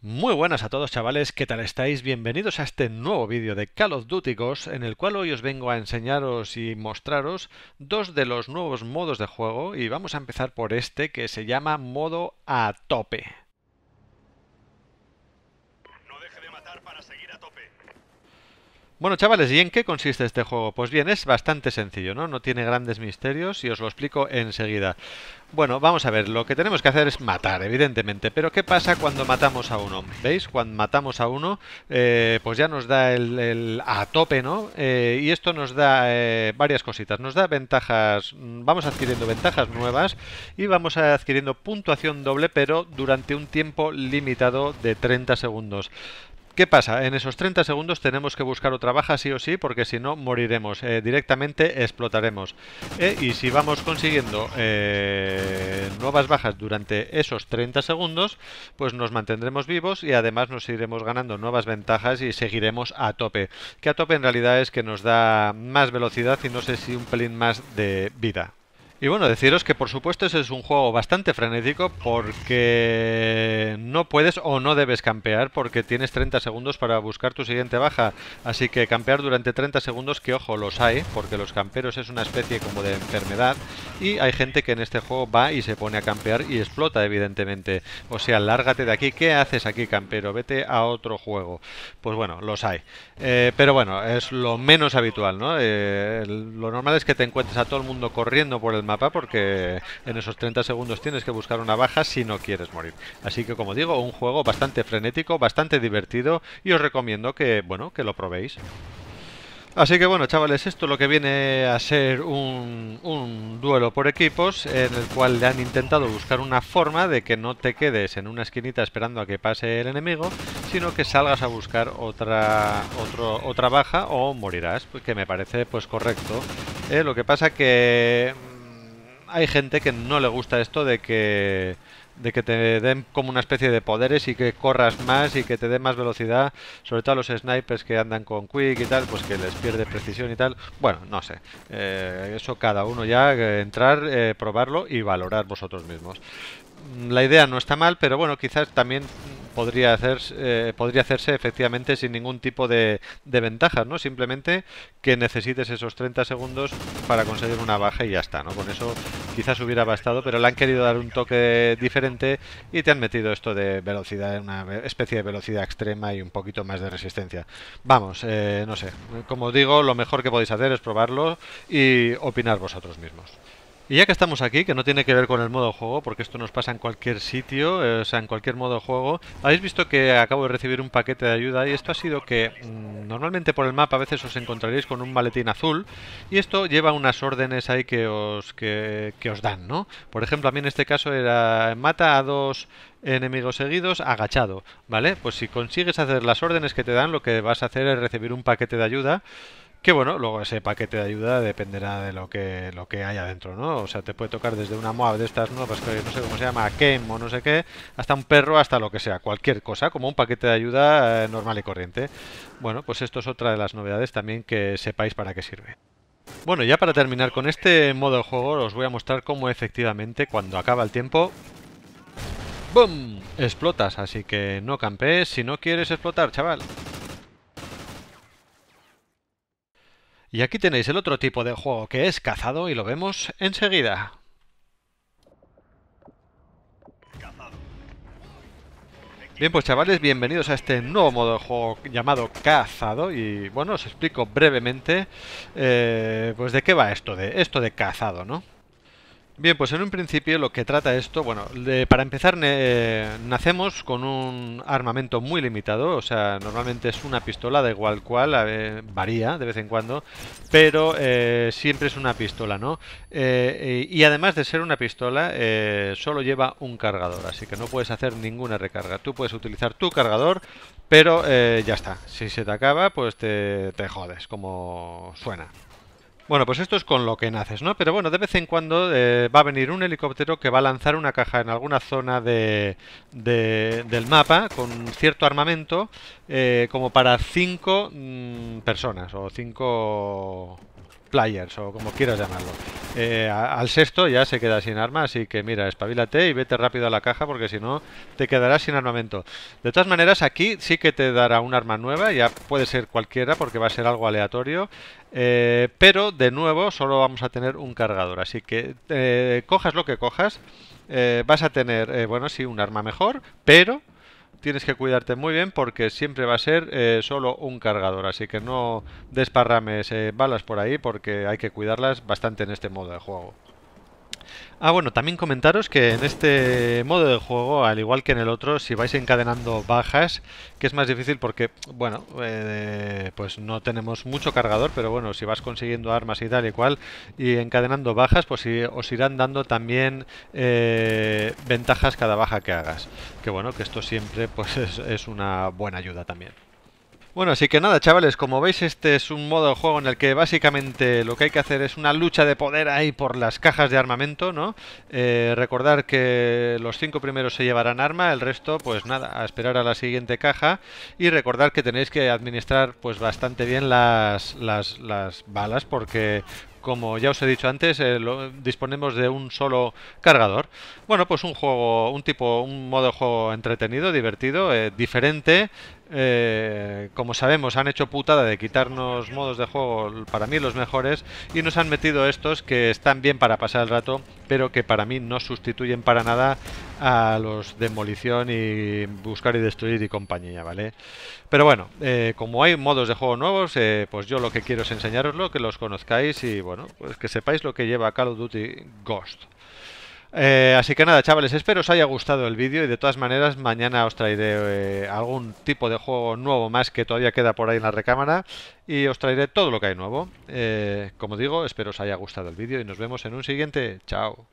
Muy buenas a todos chavales, ¿qué tal estáis? Bienvenidos a este nuevo vídeo de Call of Duty Ghost en el cual hoy os vengo a enseñaros y mostraros dos de los nuevos modos de juego y vamos a empezar por este que se llama modo a tope. Bueno, chavales, ¿y en qué consiste este juego? Pues bien, es bastante sencillo, ¿no? No tiene grandes misterios y os lo explico enseguida. Bueno, vamos a ver, lo que tenemos que hacer es matar, evidentemente, pero ¿qué pasa cuando matamos a uno? ¿Veis? Cuando matamos a uno, eh, pues ya nos da el, a tope, ¿no? Eh, y esto nos da eh, varias cositas, nos da ventajas, mm, vamos adquiriendo ventajas nuevas y vamos adquiriendo puntuación doble, pero durante un tiempo limitado de 30 segundos. ¿Qué pasa? En esos 30 segundos tenemos que buscar otra baja sí o sí, porque si no moriremos, eh, directamente explotaremos. Eh, y si vamos consiguiendo eh, nuevas bajas durante esos 30 segundos, pues nos mantendremos vivos y además nos iremos ganando nuevas ventajas y seguiremos a tope. Que a tope en realidad es que nos da más velocidad y no sé si un pelín más de vida. Y bueno, deciros que por supuesto ese es un juego bastante frenético porque no puedes o no debes campear porque tienes 30 segundos para buscar tu siguiente baja. Así que campear durante 30 segundos, que ojo, los hay, porque los camperos es una especie como de enfermedad y hay gente que en este juego va y se pone a campear y explota evidentemente. O sea, lárgate de aquí, ¿qué haces aquí campero? Vete a otro juego. Pues bueno, los hay. Eh, pero bueno, es lo menos habitual, ¿no? Eh, lo normal es que te encuentres a todo el mundo corriendo por el mapa porque en esos 30 segundos tienes que buscar una baja si no quieres morir. Así que como digo, un juego bastante frenético, bastante divertido y os recomiendo que, bueno, que lo probéis. Así que bueno, chavales, esto lo que viene a ser un, duelo por equipos en el cual le han intentado buscar una forma de que no te quedes en una esquinita esperando a que pase el enemigo, sino que salgas a buscar otra, otra baja o morirás, que me parece pues correcto. Eh, lo que pasa que hay gente que no le gusta esto de que de que te den como una especie de poderes y que corras más y que te dé más velocidad, sobre todo a los snipers que andan con quick y tal, pues que les pierde precisión y tal. Bueno, no sé, eh, eso cada uno ya eh, entrar, eh, probarlo y valorar vosotros mismos. La idea no está mal, pero bueno, quizás también podría, hacerse, eh, podría hacerse efectivamente sin ningún tipo de, ventaja, ¿no? Simplemente que necesites esos 30 segundos para conseguir una baja y ya está, ¿no? Con eso quizás hubiera bastado, pero le han querido dar un toque diferente y te han metido esto de velocidad, una especie de velocidad extrema y un poquito más de resistencia. Vamos, eh, no sé, como digo, lo mejor que podéis hacer es probarlo y opinar vosotros mismos. Y ya que estamos aquí, que no tiene que ver con el modo juego, porque esto nos pasa en cualquier sitio, eh, o sea, en cualquier modo juego, habéis visto que acabo de recibir un paquete de ayuda y esto ha sido que mm, normalmente por el mapa a veces os encontraréis con un maletín azul y esto lleva unas órdenes ahí que os, que, que os dan, ¿no? Por ejemplo, a mí en este caso era mata a dos enemigos seguidos agachado, ¿vale? Pues si consigues hacer las órdenes que te dan, lo que vas a hacer es recibir un paquete de ayuda que bueno, luego ese paquete de ayuda dependerá de lo que lo que haya dentro, ¿no? O sea, te puede tocar desde una MOAB de estas nuevas, que no sé cómo se llama, Kem o no sé qué, hasta un perro, hasta lo que sea, cualquier cosa, como un paquete de ayuda eh, normal y corriente. Bueno, pues esto es otra de las novedades también que sepáis para qué sirve. Bueno, ya para terminar con este modo de juego os voy a mostrar cómo efectivamente cuando acaba el tiempo ¡Bum! Explotas, así que no campees si no quieres explotar, chaval. Y aquí tenéis el otro tipo de juego que es cazado y lo vemos enseguida. Bien, pues chavales, bienvenidos a este nuevo modo de juego llamado Cazado y bueno, os explico brevemente eh, pues de qué va esto de esto de Cazado, ¿no? Bien, pues en un principio lo que trata esto, bueno, para empezar nacemos con un armamento muy limitado, o sea, normalmente es una pistola, da igual cual, varía de vez en cuando, pero eh, siempre es una pistola, ¿no? Eh, y además de ser una pistola, eh, solo lleva un cargador, así que no puedes hacer ninguna recarga. Tú puedes utilizar tu cargador, pero ya está. Si se te acaba, pues te, te jodes, como suena. Bueno, pues esto es con lo que naces, ¿no? Pero bueno, de vez en cuando eh, va a venir un helicóptero que va a lanzar una caja en alguna zona de, del mapa con cierto armamento eh, como para cinco mm, personas o cinco players o como quieras llamarlo. Eh, al sexto ya se queda sin arma, así que mira, espabilate y vete rápido a la caja porque si no te quedarás sin armamento. De todas maneras, aquí sí que te dará un arma nueva, ya puede ser cualquiera porque va a ser algo aleatorio, eh, pero de nuevo solo vamos a tener un cargador, así que eh, cojas lo que cojas, vas a tener, bueno, sí, un arma mejor, pero tienes que cuidarte muy bien porque siempre va a ser eh, solo un cargador, así que no desparrames eh, balas por ahí porque hay que cuidarlas bastante en este modo de juego. Ah, bueno, también comentaros que en este modo de juego, al igual que en el otro, si vais encadenando bajas, que es más difícil porque, bueno, eh, pues no tenemos mucho cargador, pero bueno, si vas consiguiendo armas y tal y cual, y encadenando bajas, pues si, os irán dando también eh, ventajas cada baja que hagas. Que bueno, que esto siempre pues es una buena ayuda también. Bueno, así que nada, chavales, como veis este es un modo de juego en el que básicamente lo que hay que hacer es una lucha de poder ahí por las cajas de armamento, ¿no? Eh, recordar que los cinco primeros se llevarán arma, el resto, pues nada, a esperar a la siguiente caja y recordar que tenéis que administrar pues bastante bien las, balas porque como ya os he dicho antes, eh, disponemos de un solo cargador. Bueno, pues un juego, un tipo, un modo de juego entretenido, divertido, eh, diferente, eh, como sabemos, han hecho putada de quitarnos modos de juego, para mí los mejores, y nos han metido estos que están bien para pasar el rato, pero que para mí no sustituyen para nada a los demolición y buscar y destruir y compañía, ¿vale? Pero bueno, eh, como hay modos de juego nuevos, eh, pues yo lo que quiero es enseñaroslo, que los conozcáis y bueno, pues que sepáis lo que lleva Call of Duty Ghost. Eh, así que nada, chavales, espero os haya gustado el vídeo y de todas maneras mañana os traeré eh, algún tipo de juego nuevo más que todavía queda por ahí en la recámara y os traeré todo lo que hay nuevo. Eh, como digo, espero os haya gustado el vídeo y nos vemos en un siguiente. Chao.